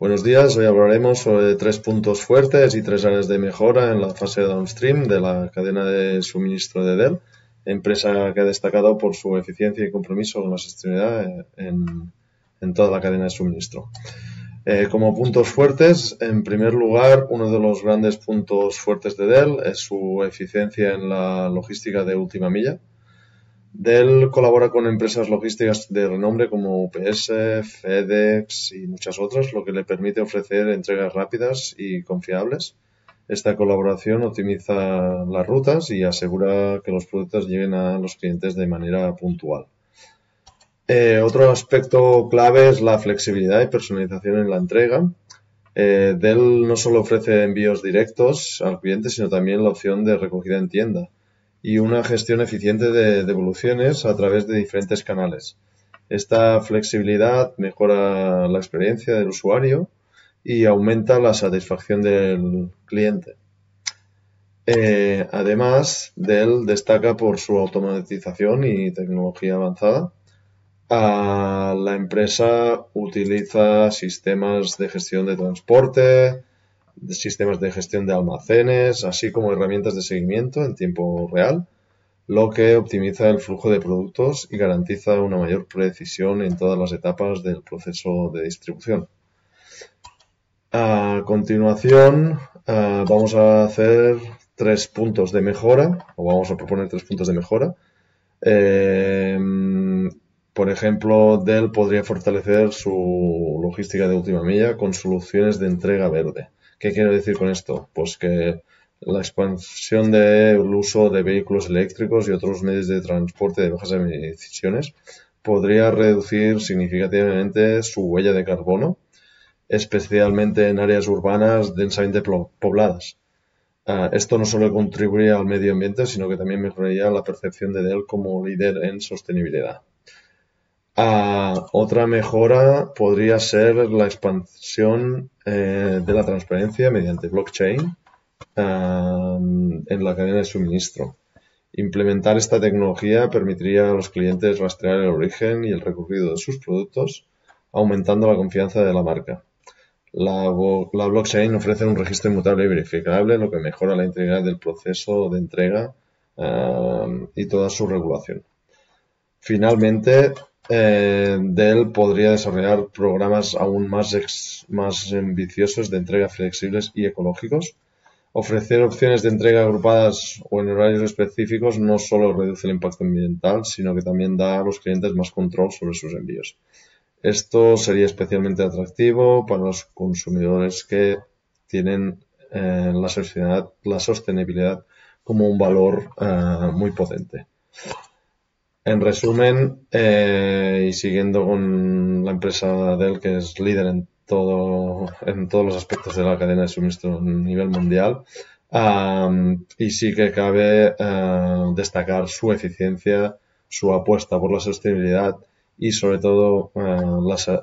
Buenos días, hoy hablaremos sobre tres puntos fuertes y tres áreas de mejora en la fase downstream de la cadena de suministro de Dell, empresa que ha destacado por su eficiencia y compromiso con la sostenibilidad eh, en, toda la cadena de suministro. Eh, como puntos fuertes, en primer lugar, uno de los grandes puntos fuertes de Dell es su eficiencia en la logística de última milla. Dell colabora con empresas logísticas de renombre como UPS, FedEx y muchas otras, lo que le permite ofrecer entregas rápidas y confiables. Esta colaboración optimiza las rutas y asegura que los productos lleguen a los clientes de manera puntual. Eh, otro aspecto clave es la flexibilidad y personalización en la entrega. Eh, Dell no solo ofrece envíos directos al cliente, sino también la opción de recogida en tienda y una gestión eficiente de devoluciones a través de diferentes canales. Esta flexibilidad mejora la experiencia del usuario y aumenta la satisfacción del cliente. Eh, además, Dell destaca por su automatización y tecnología avanzada. la empresa utiliza sistemas de gestión de transporte, sistemas de gestión de almacenes, así como herramientas de seguimiento en tiempo real, lo que optimiza el flujo de productos y garantiza una mayor precisión en todas las etapas del proceso de distribución. A continuación, eh, vamos a hacer tres puntos de mejora, o vamos a proponer tres puntos de mejora. Eh, por ejemplo, Dell podría fortalecer su logística de última milla con soluciones de entrega verde. ¿Qué quiero decir con esto? Pues que la expansión del uso de vehículos eléctricos y otros medios de transporte de bajas emisiones podría reducir significativamente su huella de carbono, especialmente en áreas urbanas densamente pobladas. Ah, esto no solo contribuiría al medio ambiente, sino que también mejoraría la percepción de Dell como líder en sostenibilidad. Ah, otra mejora podría ser la expansión eh, de la transparencia mediante blockchain en la cadena de suministro. Implementar esta tecnología permitiría a los clientes rastrear el origen y el recorrido de sus productos, aumentando la confianza de la marca. La, blockchain ofrece un registro inmutable y verificable, lo que mejora la integridad del proceso de entrega y toda su regulación. Finalmente, eh, de él podría desarrollar programas aún más, más ambiciosos de entrega flexibles y ecológicos. Ofrecer opciones de entrega agrupadas o en horarios específicos no solo reduce el impacto ambiental, sino que también da a los clientes más control sobre sus envíos. Esto sería especialmente atractivo para los consumidores que tienen eh, la, sociedad, la sostenibilidad como un valor eh, muy potente. En resumen, eh, y siguiendo con la empresa Dell, que es líder en, todo, en todos los aspectos de la cadena de suministro a nivel mundial, y sí que cabe eh, destacar su eficiencia, su apuesta por la sostenibilidad y sobre todo eh,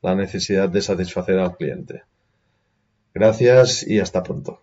la necesidad de satisfacer al cliente. Gracias y hasta pronto.